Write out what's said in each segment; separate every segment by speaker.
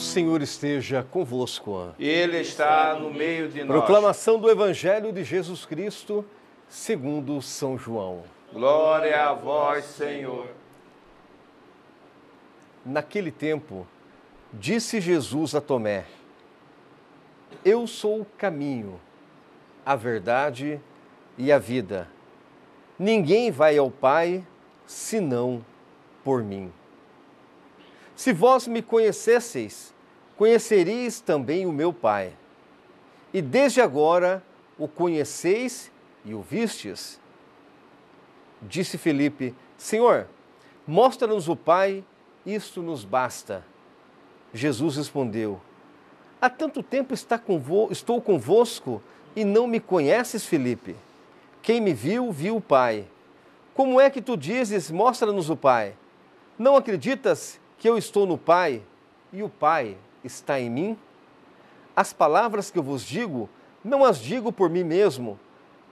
Speaker 1: Senhor esteja convosco. Ele está no meio de nós. Proclamação do Evangelho de Jesus Cristo, segundo São João. Glória a vós, Senhor. Naquele tempo, disse Jesus a Tomé: Eu sou o caminho, a verdade e a vida. Ninguém vai ao Pai senão por mim. Se vós me conhecesseis, Conhecereis também o meu Pai. E desde agora o conheceis e o vistes. Disse Felipe: Senhor, mostra-nos o Pai, isto nos basta. Jesus respondeu: Há tanto tempo estou convosco e não me conheces, Felipe. Quem me viu, viu o Pai. Como é que tu dizes, mostra-nos o Pai? Não acreditas que eu estou no Pai e o Pai está em mim? As palavras que eu vos digo, não as digo por mim mesmo,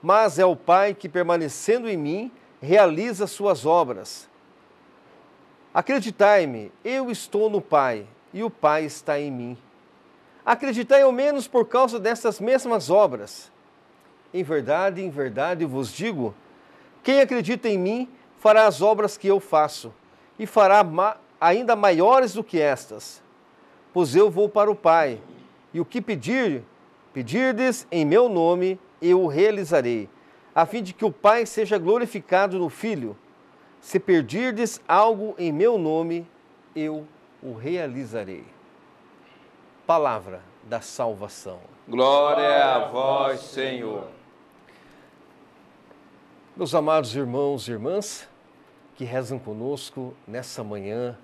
Speaker 1: mas é o Pai que, permanecendo em mim, realiza suas obras. Acreditai-me, eu estou no Pai e o Pai está em mim. Acreditai ao menos por causa dessas mesmas obras. Em verdade, em verdade vos digo: quem acredita em mim fará as obras que eu faço, e fará ma ainda maiores do que estas, pois eu vou para o Pai. E o que pedir, pedirdes em meu nome, eu o realizarei, a fim de que o Pai seja glorificado no Filho. Se pedirdes algo em meu nome, eu o realizarei. Palavra da salvação. Glória a vós, Senhor. Meus amados irmãos e irmãs que rezam conosco nessa manhã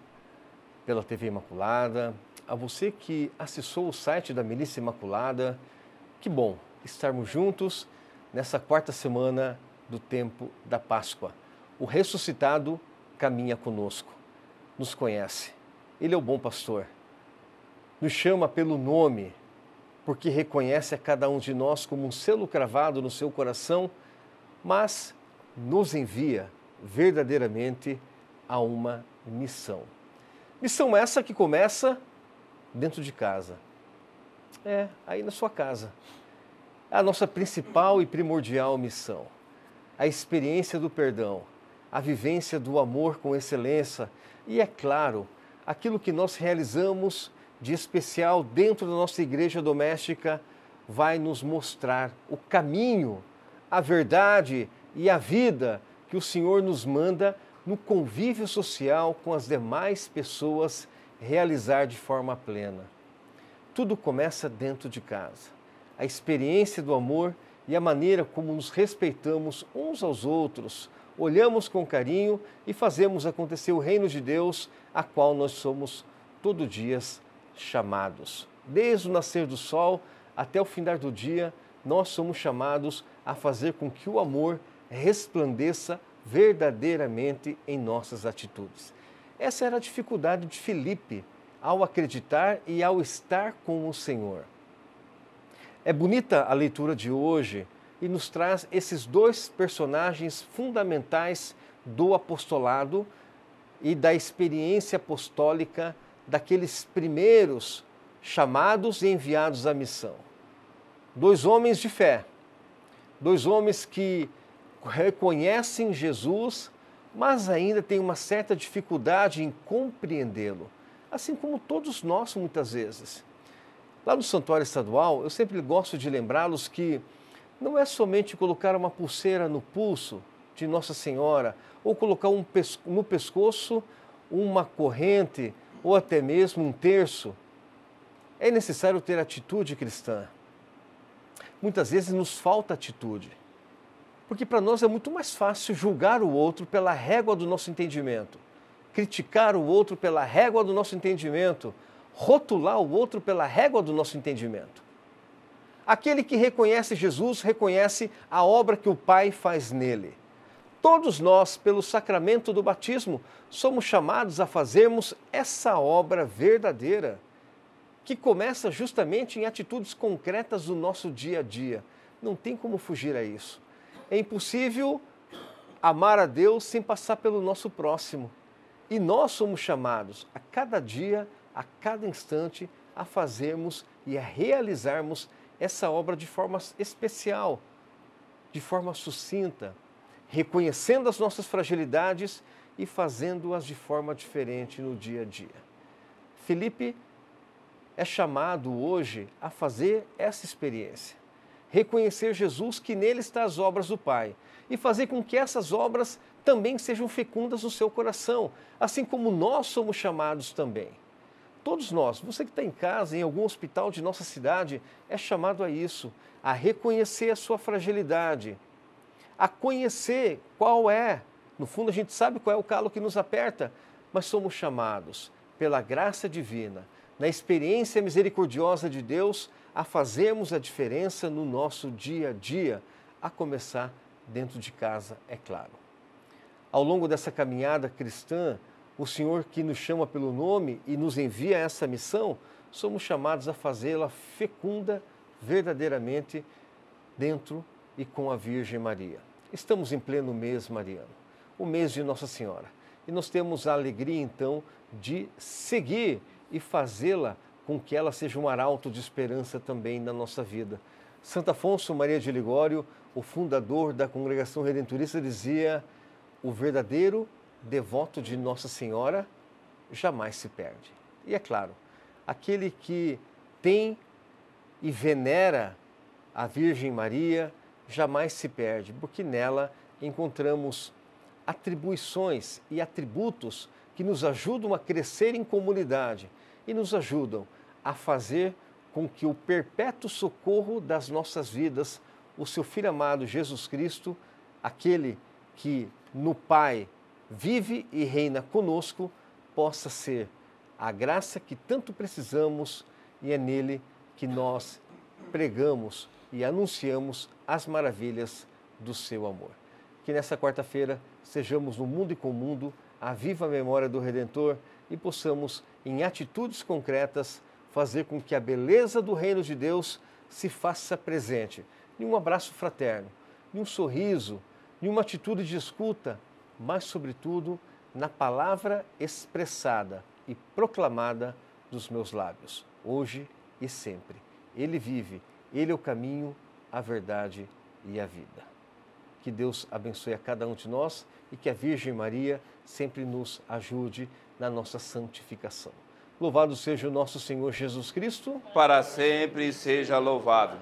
Speaker 1: pela TV Imaculada, a você que acessou o site da Milícia Imaculada. Que bom estarmos juntos nessa quarta semana do tempo da Páscoa. O ressuscitado caminha conosco, nos conhece. Ele é o bom pastor. Nos chama pelo nome, porque reconhece a cada um de nós como um selo cravado no seu coração, mas nos envia verdadeiramente a uma missão. Missão essa que começa dentro de casa. É, aí na sua casa. A nossa principal e primordial missão, a experiência do perdão, a vivência do amor com excelência e, é claro, aquilo que nós realizamos de especial dentro da nossa igreja doméstica vai nos mostrar o caminho, a verdade e a vida que o Senhor nos manda no convívio social com as demais pessoas realizar de forma plena. Tudo começa dentro de casa. A experiência do amor e a maneira como nos respeitamos uns aos outros, olhamos com carinho e fazemos acontecer o reino de Deus, a qual nós somos todo dia chamados. Desde o nascer do sol até o findar do dia, nós somos chamados a fazer com que o amor resplandeça verdadeiramente em nossas atitudes. Essa era a dificuldade de Felipe ao acreditar e ao estar com o Senhor. É bonita a leitura de hoje e nos traz esses dois personagens fundamentais do apostolado e da experiência apostólica daqueles primeiros chamados e enviados à missão. Dois homens de fé, dois homens que reconhecem Jesus mas ainda tem uma certa dificuldade em compreendê-lo, assim como todos nós muitas vezes. Lá no Santuário Estadual, eu sempre gosto de lembrá-los que não é somente colocar uma pulseira no pulso de Nossa Senhora ou colocar um no pescoço uma corrente ou até mesmo um terço. É necessário ter atitude cristã. Muitas vezes nos falta atitude. Porque para nós é muito mais fácil julgar o outro pela régua do nosso entendimento, criticar o outro pela régua do nosso entendimento, rotular o outro pela régua do nosso entendimento. Aquele que reconhece Jesus reconhece a obra que o Pai faz nele. Todos nós, pelo sacramento do batismo, somos chamados a fazermos essa obra verdadeira, que começa justamente em atitudes concretas do nosso dia a dia. Não tem como fugir a isso. É impossível amar a Deus sem passar pelo nosso próximo. E nós somos chamados a cada dia, a cada instante, a fazermos e a realizarmos essa obra de forma especial, de forma sucinta, reconhecendo as nossas fragilidades e fazendo-as de forma diferente no dia a dia. Felipe é chamado hoje a fazer essa experiência reconhecer Jesus que nele está as obras do Pai e fazer com que essas obras também sejam fecundas no seu coração, assim como nós somos chamados também. Todos nós, você que está em casa, em algum hospital de nossa cidade, é chamado a isso, a reconhecer a sua fragilidade, a conhecer qual é. No fundo, a gente sabe qual é o calo que nos aperta, mas somos chamados, pela graça divina, na experiência misericordiosa de Deus, a fazermos a diferença no nosso dia a dia, a começar dentro de casa, é claro. Ao longo dessa caminhada cristã, o Senhor que nos chama pelo nome e nos envia essa missão, somos chamados a fazê-la fecunda verdadeiramente dentro e com a Virgem Maria. Estamos em pleno mês mariano, o mês de Nossa Senhora, e nós temos a alegria então de seguir e fazê-la com que ela seja um arauto de esperança também na nossa vida. Santo Afonso Maria de Ligório, o fundador da Congregação Redentorista, dizia: o verdadeiro devoto de Nossa Senhora jamais se perde. E é claro, aquele que tem e venera a Virgem Maria jamais se perde, porque nela encontramos atribuições e atributos que nos ajudam a crescer em comunidade, e nos ajudam a fazer com que o perpétuo socorro das nossas vidas, o seu Filho amado Jesus Cristo, aquele que no Pai vive e reina conosco, possa ser a graça que tanto precisamos e é nele que nós pregamos e anunciamos as maravilhas do seu amor. Que nessa quarta-feira sejamos no mundo e com o mundo a viva memória do Redentor e possamos em atitudes concretas, fazer com que a beleza do reino de Deus se faça presente. Em um abraço fraterno, em um sorriso, em uma atitude de escuta, mas, sobretudo, na palavra expressada e proclamada dos meus lábios, hoje e sempre. Ele vive, ele é o caminho, a verdade e a vida. Que Deus abençoe a cada um de nós e que a Virgem Maria sempre nos ajude na nossa santificação. Louvado seja o nosso Senhor Jesus Cristo. Para sempre seja louvado.